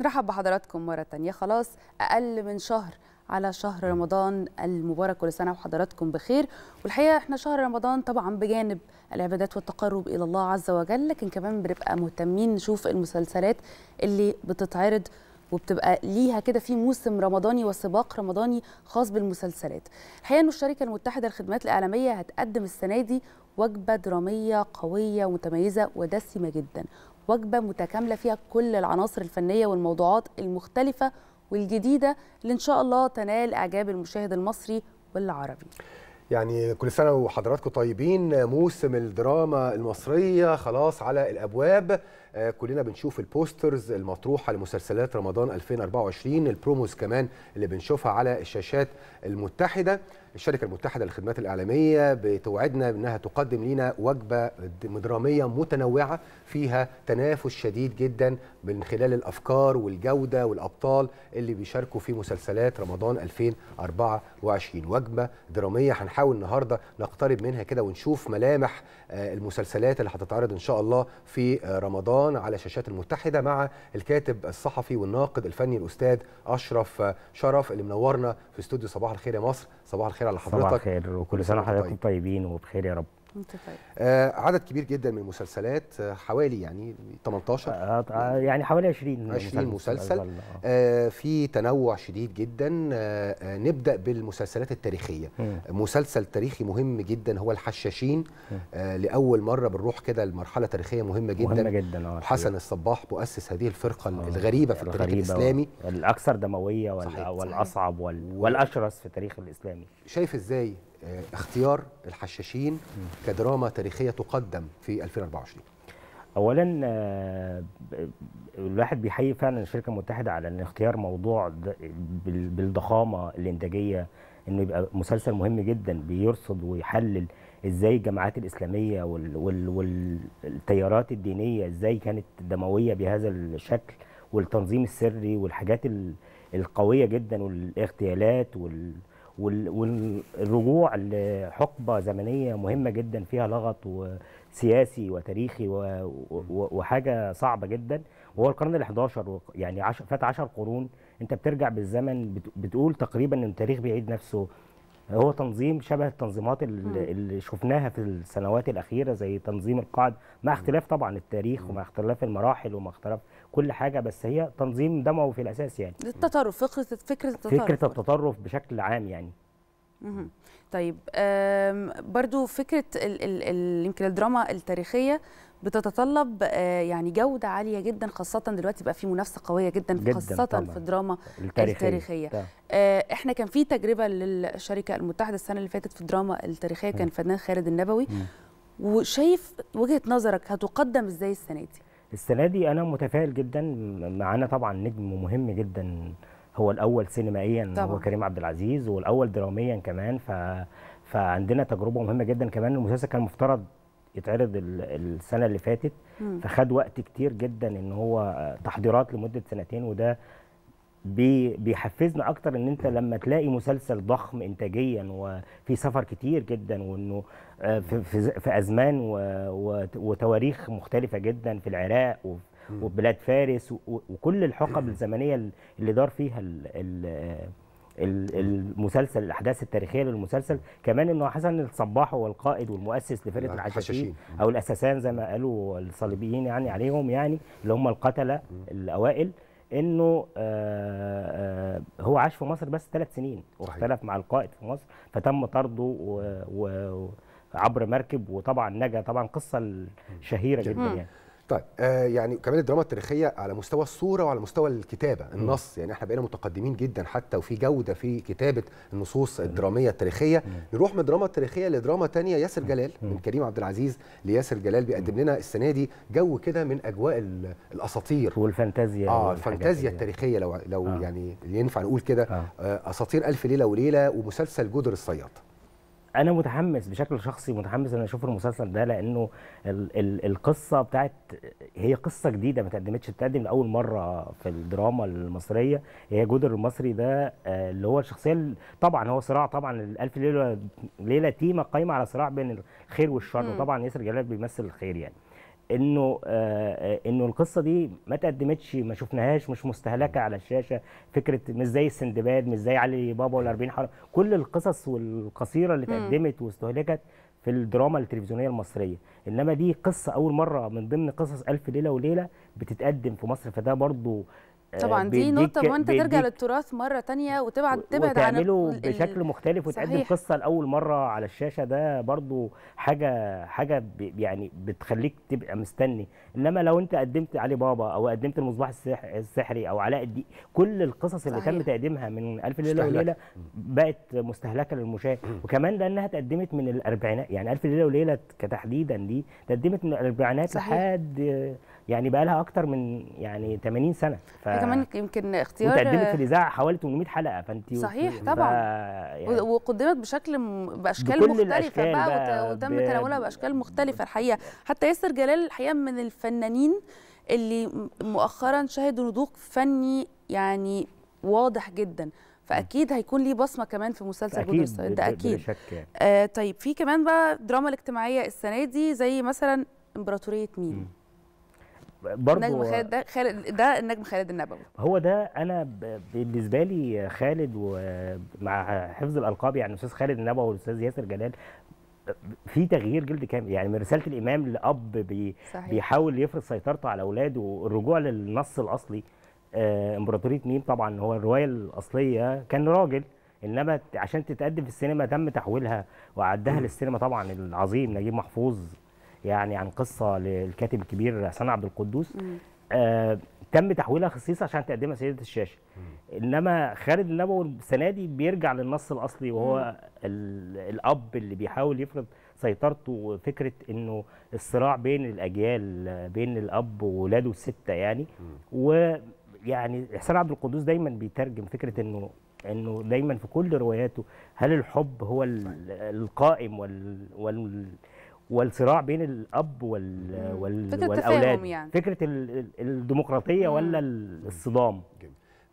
نرحب بحضراتكم مرة تانية خلاص أقل من شهر على شهر رمضان المبارك كل سنة وحضراتكم بخير والحقيقة احنا شهر رمضان طبعا بجانب العبادات والتقرب إلى الله عز وجل لكن كمان بنبقى مهتمين نشوف المسلسلات اللي بتتعرض وبتبقى ليها كده في موسم رمضاني وسباق رمضاني خاص بالمسلسلات الحقيقه ان الشركه المتحده للخدمات الاعلاميه هتقدم السنه دي وجبه دراميه قويه ومتميزه ودسمه جدا وجبه متكامله فيها كل العناصر الفنيه والموضوعات المختلفه والجديده اللي ان شاء الله تنال اعجاب المشاهد المصري والعربي يعني كل سنه وحضراتكم طيبين موسم الدراما المصريه خلاص على الابواب آه، كلنا بنشوف البوسترز المطروحه لمسلسلات رمضان 2024 البروموز كمان اللي بنشوفها على الشاشات المتحده الشركه المتحده للخدمات الاعلاميه بتوعدنا انها تقدم لنا وجبه دراميه متنوعه فيها تنافس شديد جدا من خلال الافكار والجوده والابطال اللي بيشاركوا في مسلسلات رمضان 2024 وجبه دراميه هنحاول النهارده نقترب منها كده ونشوف ملامح آه، المسلسلات اللي هتتعرض ان شاء الله في آه، رمضان القرآن على الشاشات المتحدة مع الكاتب الصحفي والناقد الفني الأستاذ أشرف شرف اللي منورنا في استوديو صباح الخير يا مصر صباح الخير على حضرتك صباح الخير وكل سنة وحضرتك طيب. طيبين وبخير يا رب آه عدد كبير جدا من المسلسلات آه، حوالي يعني 18 آه،, آه يعني حوالي 20 20 مسلسل آه،, آه في تنوع شديد جدا آه نبدا بالمسلسلات التاريخيه م. مسلسل تاريخي مهم جدا هو الحشاشين آه لاول مره بنروح كده لمرحله تاريخيه مهمه جدا مهمه جدا آه حسن الصباح مؤسس هذه الفرقه آه الغريبه في التاريخ الاسلامي الاكثر دمويه وال... والاصعب وال... والاشرس في التاريخ الاسلامي شايف ازاي آه، اختيار الحشاشين كدراما تاريخية تقدم في 2024 اولا آه، الواحد بيحيي فعلا الشركه المتحده على ان اختيار موضوع بالضخامه الانتاجيه انه يبقى مسلسل مهم جدا بيرصد ويحلل ازاي الجماعات الاسلاميه والتيارات الدينيه ازاي كانت دمويه بهذا الشكل والتنظيم السري والحاجات القويه جدا والاغتيالات وال والرجوع لحقبه زمنيه مهمه جدا فيها لغط وسياسي وتاريخي وحاجه صعبه جدا وهو القرن ال11 يعني فات 10 قرون انت بترجع بالزمن بتقول تقريبا ان التاريخ بيعيد نفسه هو تنظيم شبه التنظيمات اللي شفناها في السنوات الاخيره زي تنظيم القاعده مع اختلاف طبعا التاريخ ومع اختلاف المراحل ومع اختلاف كل حاجه بس هي تنظيم دموي في الاساس يعني التطرف فكره فكره التطرف فكره التطرف بشكل عام يعني طيب برضو فكره يمكن الدراما التاريخيه بتتطلب آه، يعني جوده عاليه جدا خاصه دلوقتي بقى في منافسه قويه جدا, جدا خاصه طبعًا. في الدراما التاريخيه, التاريخية. طبعًا. آه، احنا كان في تجربه للشركه المتحده السنه اللي فاتت في الدراما التاريخيه كان فنان خالد النبوي م. وشايف وجهه نظرك هتقدم ازاي السنه دي السنه دي انا متفائل جدا معانا طبعا نجم مهم جدا هو الاول سينمائيا طبعا. هو كريم عبد العزيز والاول دراميا كمان ف فعندنا تجربه مهمه جدا كمان المسلسل كان مفترض يتعرض السنه اللي فاتت فخد وقت كتير جدا ان هو تحضيرات لمده سنتين وده بي بيحفزنا اكتر ان انت لما تلاقي مسلسل ضخم انتاجيا وفي سفر كتير جدا وانه آه، في, في ازمان وتواريخ مختلفه جدا في العراق وبلاد فارس وكل الحقب الزمنيه اللي دار فيها المسلسل الاحداث التاريخيه للمسلسل كمان انه حسن الصباح هو القائد والمؤسس لفرقه العشاشين او الاساسان زي ما قالوا الصليبيين يعني عليهم يعني اللي هم القتله الاوائل انه آه، آه، هو عاش في مصر بس ثلاث سنين واختلف مع القائد في مصر فتم طرده وعبر و عبر مركب وطبعا نجا طبعا قصه شهيره جدا يعني طيب آه يعني كمان الدراما التاريخيه على مستوى الصوره وعلى مستوى الكتابه النص يعني احنا بقينا متقدمين جدا حتى وفي جوده في كتابه النصوص الدراميه التاريخيه نروح من الدراما التاريخيه لدراما ثانيه ياسر جلال من كريم عبد العزيز لياسر جلال بيقدم لنا السنه دي جو كده من اجواء الاساطير والفانتازيا اه الفانتازيا التاريخيه لو لو آه. يعني ينفع نقول كده آه. آه، اساطير الف ليله وليله ومسلسل جدر الصياد انا متحمس بشكل شخصي متحمس ان اشوف المسلسل ده لانه الـ الـ القصه بتاعت هي قصه جديده ما تقدمتش بتقدم لاول مره في الدراما المصريه هي جودر المصري ده آه، اللي هو الشخصيه طبعا هو صراع طبعا الالف ليله ليله تيمه قايمه على صراع بين الخير والشر وطبعا ياسر جلال بيمثل الخير يعني انه آه،, آه انه القصه دي ما تقدمتش ما شفناهاش مش مستهلكه على الشاشه فكره مش زي السندباد مش زي علي بابا وال 40 حرب كل القصص والقصيره اللي اتقدمت واستهلكت في الدراما التلفزيونيه المصريه انما دي قصه اول مره من ضمن قصص الف ليله وليله بتتقدم في مصر فده برضو آه، طبعا دي نقطة وانت ترجع للتراث مرة تانية وتبعد تبعد عن وتعمله بشكل مختلف وتقدم القصه قصة لأول مرة على الشاشة ده برضو حاجة حاجة يعني بتخليك تبقى مستني إنما لو أنت قدمت علي بابا أو قدمت المصباح السحري أو علاء الدين كل القصص اللي صحيح. تم تقديمها من ألف ليلة وليلة بقت مستهلكة للمشاهد وكمان لأنها تقدمت من الأربعينات يعني ألف ليلة وليلة كتحديدا دي تقدمت من الأربعينات لحد يعني بقى لها اكتر من يعني 80 سنه ف... إيه كمان يمكن اختيار وتقدمت في الاذاعه حوالي 800 حلقه فانت صحيح طبعا يعني وقدمت بشكل باشكال مختلفه بقى, بقى وتم ب... تناولها باشكال مختلفه الحقيقه حتى ياسر جلال الحقيقه من الفنانين اللي مؤخرا شهدوا نضوج فني يعني واضح جدا فاكيد هيكون ليه بصمه كمان في مسلسل بدر الصياد ده اكيد يعني. آه طيب في كمان بقى دراما الاجتماعيه السنه دي زي مثلا امبراطوريه ميم برضو نجم خالد ده خالد ده النجم خالد النبوي هو ده انا بالنسبه لي خالد ومع حفظ الالقاب يعني استاذ خالد النبوي والاستاذ ياسر جلال في تغيير جلد كامل يعني من رساله الامام لاب بي صحيح. بيحاول يفرض سيطرته على اولاده الرجوع للنص الاصلي آه امبراطوريه مين طبعا هو الروايه الاصليه كان راجل انما عشان تتقدم في السينما تم تحويلها وعدها للسينما طبعا العظيم نجيب محفوظ يعني عن قصه للكاتب الكبير حسان عبد القدوس آه تم تحويلها خصيصا عشان تقدمها سيده الشاشه انما خالد النبوي السنه دي بيرجع للنص الاصلي وهو الاب اللي بيحاول يفرض سيطرته وفكره انه الصراع بين الاجيال بين الاب واولاده السته يعني ويعني حسان عبد القدوس دايما بيترجم فكره انه انه دايما في كل رواياته هل الحب هو القائم وال, وال والصراع بين الاب وال وال فكرة والاولاد يعني. فكره الديمقراطيه مم. ولا الصدام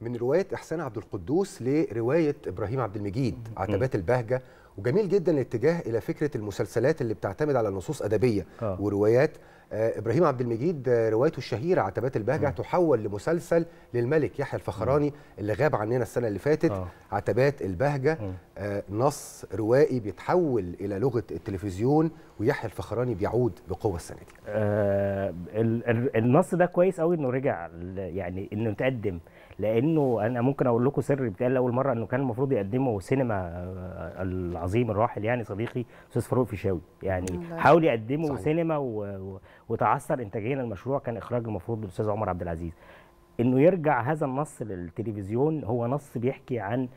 من روايه احسان عبد القدوس لروايه ابراهيم عبد المجيد عتبات البهجه وجميل جدا الاتجاه الى فكره المسلسلات اللي بتعتمد على نصوص ادبيه آه. وروايات آه ابراهيم عبد المجيد آه روايته الشهيره عتبات البهجه آه. تحول لمسلسل للملك يحيى الفخراني آه. اللي غاب عننا السنه اللي فاتت آه. عتبات البهجه آه نص روائي بيتحول الى لغه التلفزيون ويحيى الفخراني بيعود بقوه السنه دي آه النص ده كويس قوي انه رجع يعني انه تقدم لانه انا ممكن اقول لكم سر بيتقال اول مره انه كان المفروض يقدمه سينما آه، العظيم الراحل يعني صديقي استاذ فاروق فيشاوي يعني حاول يقدمه صحيح. سينما و... و... وتعثر انتاجيا المشروع كان اخراج المفروض الاستاذ عمر عبد العزيز انه يرجع هذا النص للتلفزيون هو نص بيحكي عن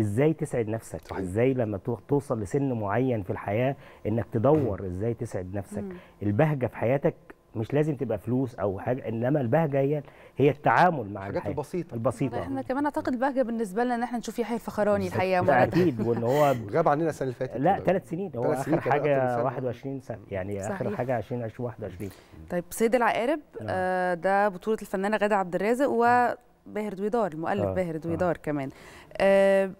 ازاي تسعد نفسك صحيح. ازاي لما توصل لسن معين في الحياه انك تدور ازاي تسعد نفسك البهجه في حياتك مش لازم تبقى فلوس او حاجه انما البهجه هي هي التعامل مع الحاجات البسيطه البسيطه احنا كمان اعتقد البهجه بالنسبه لنا ان احنا نشوف يحيى الفخراني الحقيقه مره اكيد وان هو غاب عننا السنه اللي فاتت لا ثلاث سنين هو سنين اخر حاجه 21 سنه يعني صحيح. اخر حاجه 2021 21 طيب سيد العقارب نعم. آه ده بطوله الفنانه غاده عبد الرازق وباهر نعم. دويدار المؤلف آه. باهر دويدار آه. كمان آه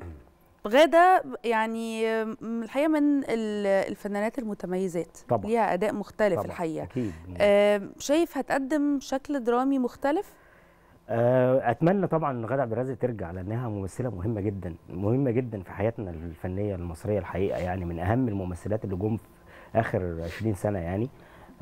غاده يعني الحقيقه من الفنانات المتميزات طبعا ليها اداء مختلف طبعًا. الحقيقه أكيد. آه شايف هتقدم شكل درامي مختلف آه، اتمنى طبعا ان غاده عبد الرازق ترجع لانها ممثله مهمه جدا مهمه جدا في حياتنا الفنيه المصريه الحقيقه يعني من اهم الممثلات اللي جم في اخر 20 سنه يعني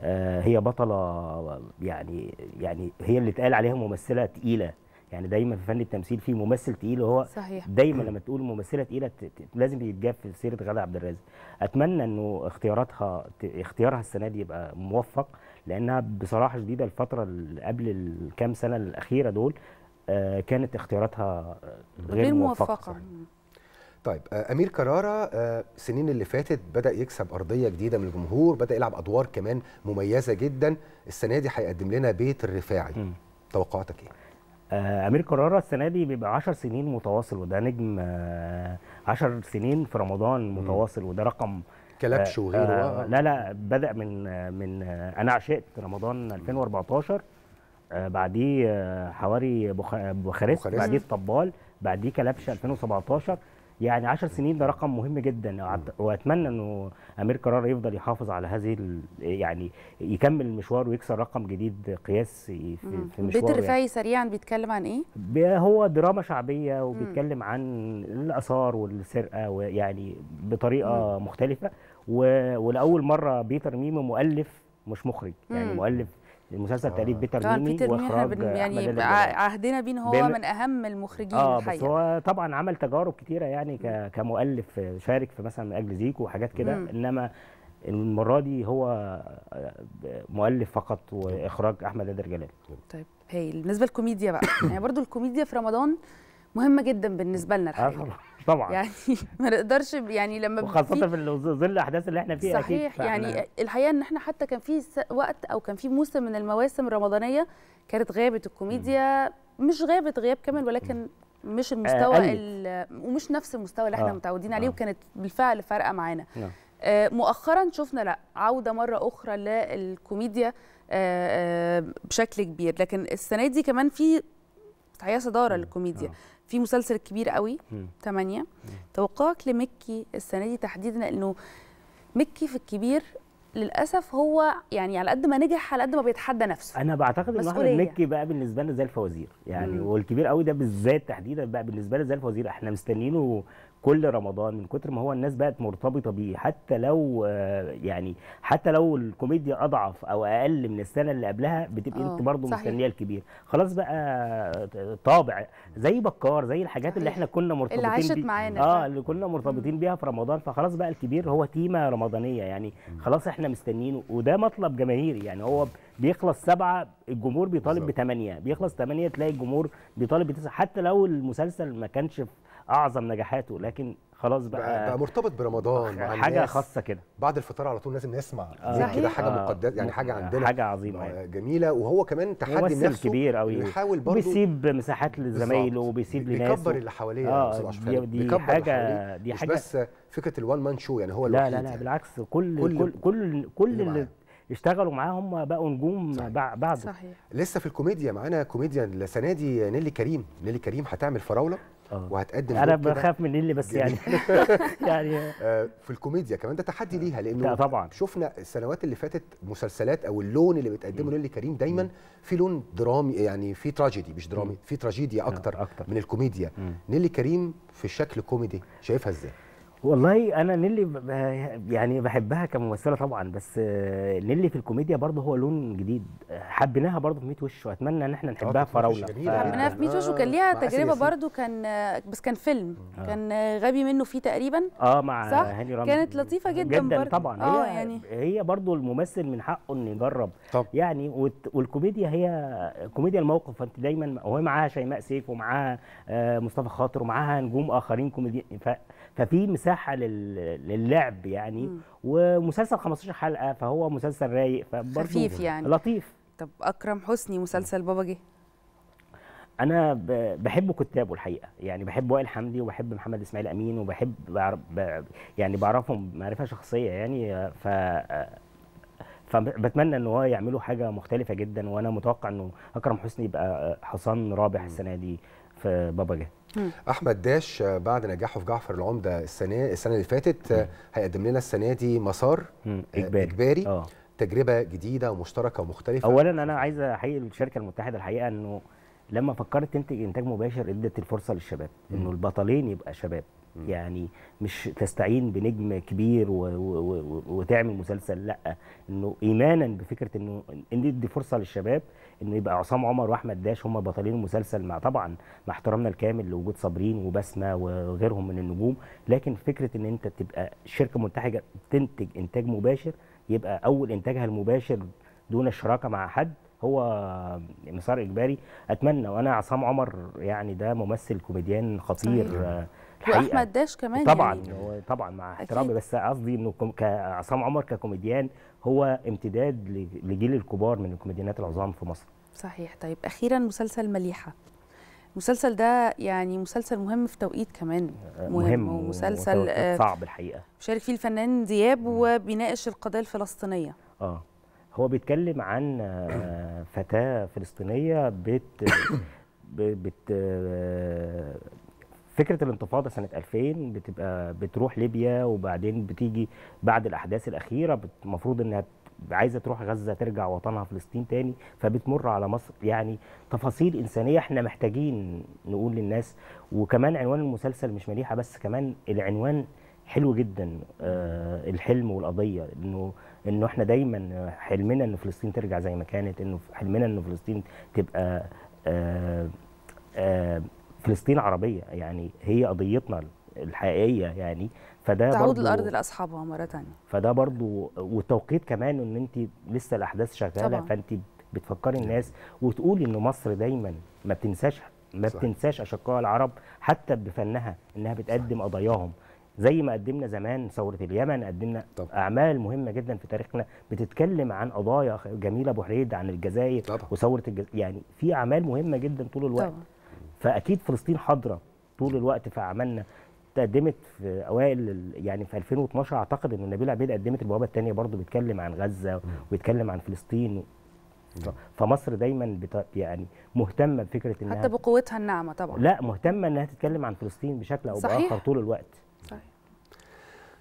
آه، هي بطله يعني يعني هي اللي اتقال عليها ممثله تقيله يعني دايما في فن التمثيل في ممثل تقيل وهو صحيح. دايما لما تقول ممثله تقيله لازم يتجاب في سيره غاده عبد الرازق اتمنى انه اختياراتها اختيارها السنه دي يبقى موفق لانها بصراحه شديده الفتره اللي قبل الكام سنه الاخيره دول آه، كانت اختياراتها غير موفقه, موفقة. طيب آه، امير كراره السنين آه، اللي فاتت بدا يكسب ارضيه جديده من الجمهور بدا يلعب ادوار كمان مميزه جدا السنه دي هيقدم لنا بيت الرفاعي م. توقعاتك ايه آه، امير كرارة السنه دي بيبقى 10 سنين متواصل وده نجم 10 آه، سنين في رمضان متواصل وده رقم كلبش آه، وغيره آه لا لا بدا من من انا عشقت رمضان 2014 بعديه حواري بوخارست بعديه الطبال بعديه كلبش 2017 يعني 10 سنين ده رقم مهم جدا واتمنى انه امير قرار يفضل يحافظ على هذه يعني يكمل المشوار ويكسر رقم جديد قياسي في, في مشواره بيت يعني. الرفاعي يعني. سريعا بيتكلم عن ايه؟ هو دراما شعبيه وبيتكلم عن الاثار والسرقه ويعني بطريقه مم. مختلفه ولاول مره بيتر ميمو مؤلف مش مخرج يعني مم. مؤلف المسلسل تاليف آه. بيتر ميمي واخراج يعني عهدنا بيه ان هو بم... من اهم المخرجين اه بس هو طبعا عمل تجارب كتيره يعني ك... كمؤلف شارك في مثلا من اجل زيكو وحاجات كده انما المره دي هو آه، مؤلف فقط واخراج احمد قادر جلال طيب هي بالنسبه للكوميديا بقى يعني برضو الكوميديا في رمضان مهمه جدا بالنسبه لنا آه، الحقيقه طبعا يعني ما نقدرش يعني لما وخاصه في ظل الاحداث اللي احنا فيها صحيح أكيد يعني الحقيقه ان احنا حتى كان في وقت او كان في موسم من المواسم الرمضانيه كانت غابت الكوميديا مش غابت غياب كامل ولكن مش آه، المستوى آه ومش نفس المستوى اللي احنا آه متعودين عليه آه وكانت بالفعل فارقه معانا آه. آه. مؤخرا شفنا لا عوده مره اخرى للكوميديا آه آه بشكل كبير لكن السنه دي كمان في تحيه صداره للكوميديا آه. في مسلسل كبير قوي 8 توقعك لمكي السنه دي تحديدا لانه مكي في الكبير للاسف هو يعني على قد ما نجح على قد ما بيتحدى نفسه انا بعتقد ان احمد مكي بقى بالنسبه لنا زي الفوازير يعني مم. والكبير قوي ده بالذات تحديدا بقى بالنسبه لنا زي الفوازير احنا مستنيينه كل رمضان من كتر ما هو الناس بقت مرتبطه بيه حتى لو آه، يعني حتى لو الكوميديا اضعف او اقل من السنه اللي قبلها بتبقي انت آه، برضه مستنيه الكبير خلاص بقى طابع زي بكار زي الحاجات صحيح. اللي احنا كنا مرتبطين اللي عاشت معانا اه اللي كنا مرتبطين بيها في رمضان فخلاص بقى الكبير هو تيمه رمضانيه يعني خلاص احنا مستنيينه وده مطلب جماهيري يعني هو بيخلص سبعة الجمهور بيطالب بثمانية بيخلص ثمانية تلاقي الجمهور بيطالب بتسعة حتى لو المسلسل ما كانش في اعظم نجاحاته لكن خلاص بقى بقى, مرتبط برمضان مع حاجه الناس. خاصه كده بعد الفطار على طول لازم نسمع آه. كده حاجه آه. مقدسه يعني حاجه آه، عندنا حاجه عظيمه آه،, آه جميله وهو كمان تحدي نفسه كبير قوي بيحاول برضه بيسيب مساحات لزمايله وبيسيب لناسه بيكبر اللي حواليه آه. دي, دي حاجه دي حاجه مش بس فكره الوان مان شو يعني هو لا لا لا يعني. بالعكس كل كل كل, كل, اللي اشتغلوا معاه هم بقوا نجوم صحيح. بعده صحيح لسه في الكوميديا معانا كوميديان السنه دي نيلي كريم نيلي كريم هتعمل فراوله آه. وهتقدم انا بخاف من اللي بس يعني يعني آه، في الكوميديا كمان ده تحدي ليها لانه طبعا شفنا السنوات اللي فاتت مسلسلات او اللون اللي بتقدمه للي كريم دايما مم. في لون درامي يعني في تراجيدي مش درامي في تراجيديا اكتر, أكتر. من الكوميديا نيلي كريم في شكل كوميدي شايفها ازاي والله انا نيلي يعني بحبها كممثله طبعا بس نيلي في الكوميديا برضه هو لون جديد حبيناها برضه في 100 وش واتمنى ان احنا نحبها اه، في فراوله حبيناها في 100 وش وكان ليها تجربه برضه كان بس كان فيلم آه. كان غبي منه فيه تقريبا اه مع صح؟ هاني رمزي كانت لطيفه جدا جدا برضو. طبعا آه هي يعني هي برضه الممثل من حقه انه يجرب طب. يعني والكوميديا هي كوميديا الموقف فانت دايما وهي معاها شيماء سيف ومعاها آه، مصطفى خاطر ومعاها نجوم اخرين كوميديين ففي مساحه للعب يعني مم. ومسلسل 15 حلقه فهو مسلسل رايق خفيف يعني لطيف طب اكرم حسني مسلسل بابا جه انا بحب كتابه الحقيقه يعني بحب وائل حمدي وبحب محمد اسماعيل امين وبحب بعرف يعني بعرفهم معرفه شخصيه يعني ف فبتمنى ان هو يعملوا حاجه مختلفه جدا وانا متوقع انه اكرم حسني يبقى حصان رابح السنه دي في بابا جه احمد داش بعد نجاحه في جعفر العمده السنه السنه اللي فاتت هيقدم لنا السنه دي مسار آه، اجباري, إجباري. آه. تجربه جديده ومشتركه ومختلفه اولا انا عايز احيي الشركه المتحده الحقيقه انه لما فكرت تنتج انتاج مباشر ادت الفرصه للشباب انه البطلين يبقى شباب يعني مش تستعين بنجم كبير و و وتعمل مسلسل لا انه ايمانا بفكره انه ندي فرصه للشباب انه يبقى عصام عمر واحمد داش هم بطلين المسلسل مع طبعا مع احترامنا الكامل لوجود صابرين وبسمه وغيرهم من النجوم لكن فكره ان انت تبقى شركه منتجه تنتج انتاج مباشر يبقى اول انتاجها المباشر دون الشراكه مع حد هو مسار اجباري اتمنى وانا عصام عمر يعني ده ممثل كوميديان خطير صحيح. حقيقة. واحمد داش كمان طبعا يعني. طبعا مع احترامي بس قصدي انه كعصام عمر ككوميديان هو امتداد لجيل الكبار من الكوميديانات العظام في مصر صحيح طيب اخيرا مسلسل مليحه المسلسل ده يعني مسلسل مهم في توقيت كمان آه، مهم, مهم ومسلسل آه، صعب الحقيقه مشارك فيه الفنان دياب وبيناقش القضيه الفلسطينيه اه هو بيتكلم عن آه، فتاه فلسطينيه بت بت فكره الانتفاضه سنه 2000 بتبقى بتروح ليبيا وبعدين بتيجي بعد الاحداث الاخيره المفروض انها عايزه تروح غزه ترجع وطنها فلسطين تاني فبتمر على مصر يعني تفاصيل انسانيه احنا محتاجين نقول للناس وكمان عنوان المسلسل مش مليحه بس كمان العنوان حلو جدا آه الحلم والقضيه انه انه احنا دايما حلمنا ان فلسطين ترجع زي ما كانت انه حلمنا ان فلسطين تبقى آه آه فلسطين عربيه يعني هي قضيتنا الحقيقيه يعني فده تعود الارض لاصحابها مره ثانيه فده برضو والتوقيت كمان ان انت لسه الاحداث شغاله طبعا. فانت بتفكري نعم. الناس وتقولي ان مصر دايما ما بتنساش ما صح. بتنساش اشقاء العرب حتى بفنها انها بتقدم قضاياهم زي ما قدمنا زمان ثوره اليمن قدمنا طبعا. اعمال مهمه جدا في تاريخنا بتتكلم عن قضايا جميله ابو حريد عن الجزائر طبعا. وثوره الجزائر يعني في اعمال مهمه جدا طول الوقت طبعا. فاكيد فلسطين حاضره طول الوقت في اعمالنا قدمت في اوائل يعني في 2012 اعتقد ان نبيل عبيد قدمت البوابه الثانيه برضه بيتكلم عن غزه ويتكلم عن فلسطين فمصر دايما بت... يعني مهتمه بفكره انها حتى بقوتها الناعمه طبعا لا مهتمه انها تتكلم عن فلسطين بشكل او باخر طول الوقت صحيح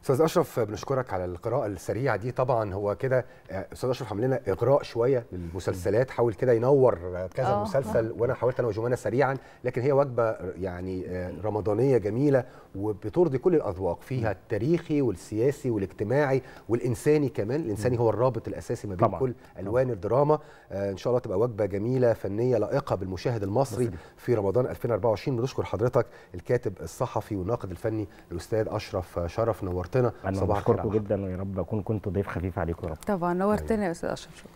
استاذ اشرف بنشكرك على القراءه السريعه دي طبعا هو كده آه، استاذ اشرف عمل لنا اغراء شويه للمسلسلات حاول كده ينور آه، كذا أوه. مسلسل وانا حاولت انا وجمانه سريعا لكن هي وجبه آه، يعني رمضانيه جميله وبترضي كل الاذواق فيها التاريخي والسياسي والاجتماعي والانساني كمان الانساني هو الرابط الاساسي ما بين طبعا. كل الوان الدراما ان شاء الله تبقى وجبه جميله فنيه لائقه بالمشاهد المصري في رمضان 2024 بنشكر حضرتك الكاتب الصحفي والناقد الفني الاستاذ اشرف شرف نورت نورتنا انا بشكركم جدا ويا رب اكون كنت ضيف خفيف عليكم يا رب طبعا نورتنا يا استاذ اشرف شكرا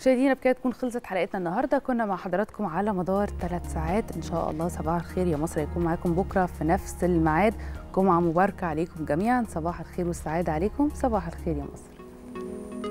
مشاهدينا بكده تكون خلصت حلقتنا النهارده كنا مع حضراتكم على مدار ثلاث ساعات ان شاء الله صباح الخير يا مصر هيكون معاكم بكره في نفس الميعاد جمعه مباركه عليكم جميعا صباح الخير والسعاده عليكم صباح الخير يا مصر